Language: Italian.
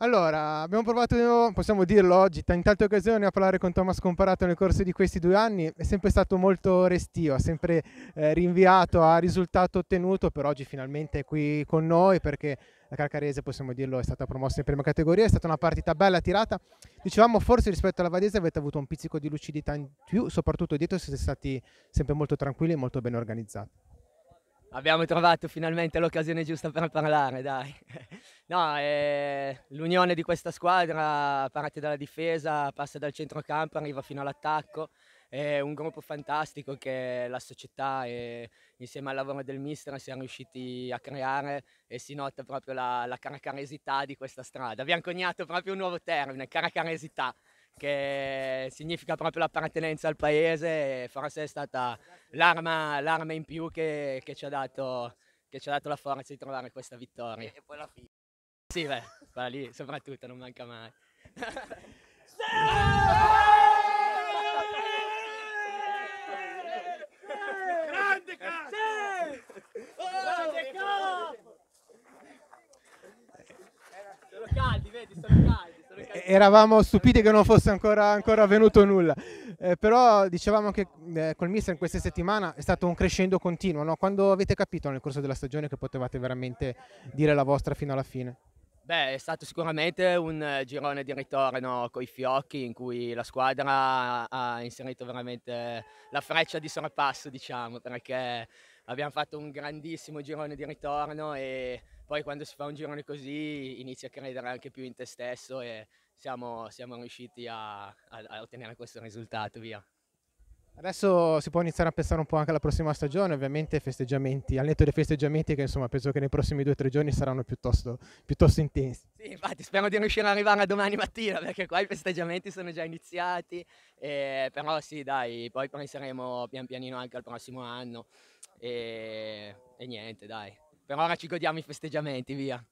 Allora, abbiamo provato, possiamo dirlo oggi, in tante occasioni a parlare con Thomas Comparato nel corso di questi due anni, è sempre stato molto restio, ha sempre eh, rinviato a risultato ottenuto, per oggi finalmente è qui con noi perché la Calcarese, possiamo dirlo, è stata promossa in prima categoria, è stata una partita bella tirata, dicevamo forse rispetto alla Vadese avete avuto un pizzico di lucidità in più, soprattutto dietro siete stati sempre molto tranquilli e molto ben organizzati. Abbiamo trovato finalmente l'occasione giusta per parlare, dai. No, eh, l'unione di questa squadra parte dalla difesa, passa dal centrocampo, arriva fino all'attacco. È un gruppo fantastico che la società e insieme al lavoro del mister siamo riusciti a creare e si nota proprio la, la caracaresità di questa strada. Abbiamo coniato proprio un nuovo termine, caracaresità che significa proprio l'appartenenza al paese e forse è stata l'arma, in più che, che, ci dato, che, ci ha dato, la forza di trovare questa vittoria. E poi la fine. Sì, beh, va lì, soprattutto non manca mai. Grande cazzo! Grande cazzo! Sono caldi, vedi, sono caldi. Eravamo stupiti che non fosse ancora, ancora avvenuto nulla, eh, però dicevamo che eh, col mister in questa settimana è stato un crescendo continuo, no? quando avete capito nel corso della stagione che potevate veramente dire la vostra fino alla fine? Beh, è stato sicuramente un eh, girone di ritorno con i fiocchi in cui la squadra ha inserito veramente la freccia di sorpasso, diciamo, perché abbiamo fatto un grandissimo girone di ritorno e poi quando si fa un girone così inizia a credere anche più in te stesso e siamo, siamo riusciti a, a ottenere questo risultato, via. Adesso si può iniziare a pensare un po' anche alla prossima stagione, ovviamente festeggiamenti, al netto dei festeggiamenti che insomma penso che nei prossimi due o tre giorni saranno piuttosto, piuttosto intensi. Sì, infatti spero di riuscire ad arrivare a domani mattina perché qua i festeggiamenti sono già iniziati, eh, però sì dai, poi penseremo pian pianino anche al prossimo anno e, e niente dai, per ora ci godiamo i festeggiamenti, via.